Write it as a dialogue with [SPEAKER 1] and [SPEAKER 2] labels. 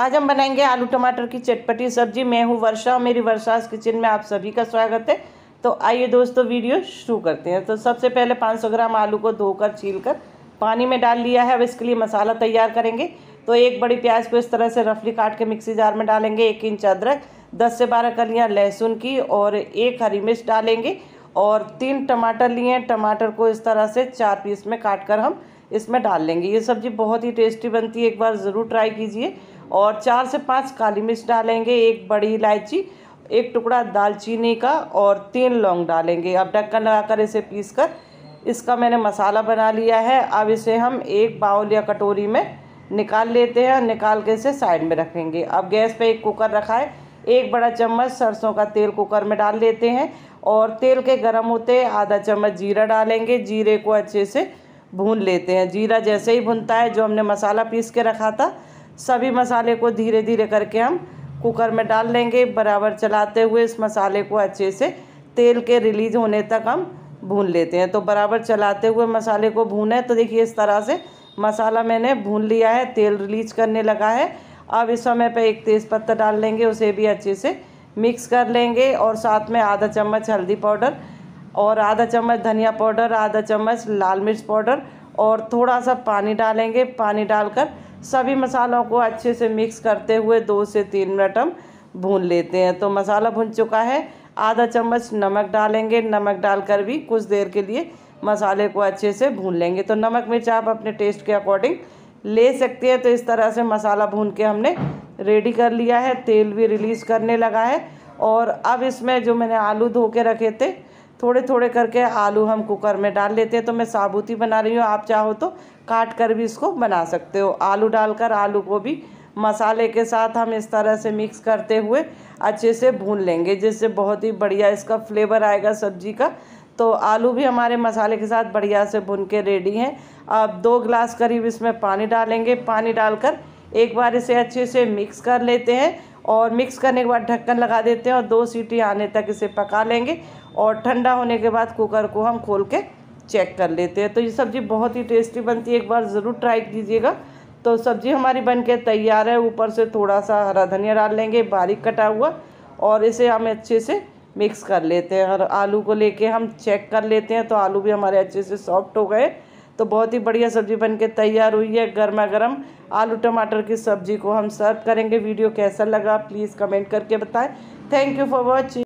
[SPEAKER 1] आज हम बनाएंगे आलू टमाटर की चटपटी सब्जी मैं हूँ वर्षा और मेरी वर्षा किचन में आप सभी का स्वागत है तो आइए दोस्तों वीडियो शुरू करते हैं तो सबसे पहले 500 ग्राम आलू को धोकर छीलकर पानी में डाल लिया है अब इसके लिए मसाला तैयार करेंगे तो एक बड़ी प्याज को इस तरह से रफली काट के मिक्सी जार में डालेंगे एक इंच अदरक दस से बारह कलियाँ लहसुन की और एक हरी मिर्च डालेंगे और तीन टमाटर लिए टमाटर को इस तरह से चार पीस में काट कर हम इसमें डाल लेंगे ये सब्ज़ी बहुत ही टेस्टी बनती है एक बार ज़रूर ट्राई कीजिए और चार से पाँच काली मिर्च डालेंगे एक बड़ी इलायची एक टुकड़ा दालचीनी का और तीन लौंग डालेंगे अब ढक्कन लगाकर इसे पीस कर इसका मैंने मसाला बना लिया है अब इसे हम एक बाउल या कटोरी में निकाल लेते हैं और निकाल के इसे साइड में रखेंगे अब गैस पर एक कुकर रखा है एक बड़ा चम्मच सरसों का तेल कुकर में डाल लेते हैं और तेल के गर्म होते आधा चम्मच जीरा डालेंगे जीरे को अच्छे से भून लेते हैं जीरा जैसे ही भुनता है जो हमने मसाला पीस के रखा था सभी मसाले को धीरे धीरे करके हम कुकर में डाल लेंगे बराबर चलाते हुए इस मसाले को अच्छे से तेल के रिलीज होने तक हम भून लेते हैं तो बराबर चलाते हुए मसाले को भूने तो देखिए इस तरह से मसाला मैंने भून लिया है तेल रिलीज करने लगा है अब इस समय पर एक तेज़पत्ता डाल लेंगे उसे भी अच्छे से मिक्स कर लेंगे और साथ में आधा चम्मच हल्दी पाउडर और आधा चम्मच धनिया पाउडर आधा चम्मच लाल मिर्च पाउडर और थोड़ा सा पानी डालेंगे पानी डालकर सभी मसालों को अच्छे से मिक्स करते हुए दो से तीन मिनट हम भून लेते हैं तो मसाला भुन चुका है आधा चम्मच नमक डालेंगे नमक डालकर भी कुछ देर के लिए मसाले को अच्छे से भून लेंगे तो नमक मिर्च आप अपने टेस्ट के अकॉर्डिंग ले सकते हैं तो इस तरह से मसाला भून के हमने रेडी कर लिया है तेल भी रिलीज़ करने लगा है और अब इसमें जो मैंने आलू धो के रखे थे थोड़े थोड़े करके आलू हम कुकर में डाल लेते हैं तो मैं साबुती बना रही हूँ आप चाहो तो काट कर भी इसको बना सकते हो आलू डालकर आलू को भी मसाले के साथ हम इस तरह से मिक्स करते हुए अच्छे से भून लेंगे जिससे बहुत ही बढ़िया इसका फ्लेवर आएगा सब्जी का तो आलू भी हमारे मसाले के साथ बढ़िया से भुन के रेडी हैं अब दो ग्लास करीब इसमें पानी डालेंगे पानी डालकर एक बार इसे अच्छे से मिक्स कर लेते हैं और मिक्स करने के बाद ढक्कन लगा देते हैं और दो सीटी आने तक इसे पका लेंगे और ठंडा होने के बाद कुकर को हम खोल के चेक कर लेते हैं तो ये सब्ज़ी बहुत ही टेस्टी बनती है एक बार ज़रूर ट्राई कीजिएगा तो सब्ज़ी हमारी बन के तैयार है ऊपर से थोड़ा सा हरा धनिया डाल लेंगे बारीक कटा हुआ और इसे हम अच्छे से मिक्स कर लेते हैं और आलू को लेके हम चेक कर लेते हैं तो आलू भी हमारे अच्छे से सॉफ्ट हो गए तो बहुत ही बढ़िया सब्ज़ी बन के तैयार हुई है गर्मा गर्म आलू टमाटर की सब्ज़ी को हम सर्व करेंगे वीडियो कैसा लगा प्लीज़ कमेंट करके बताएं थैंक यू फॉर वॉचिंग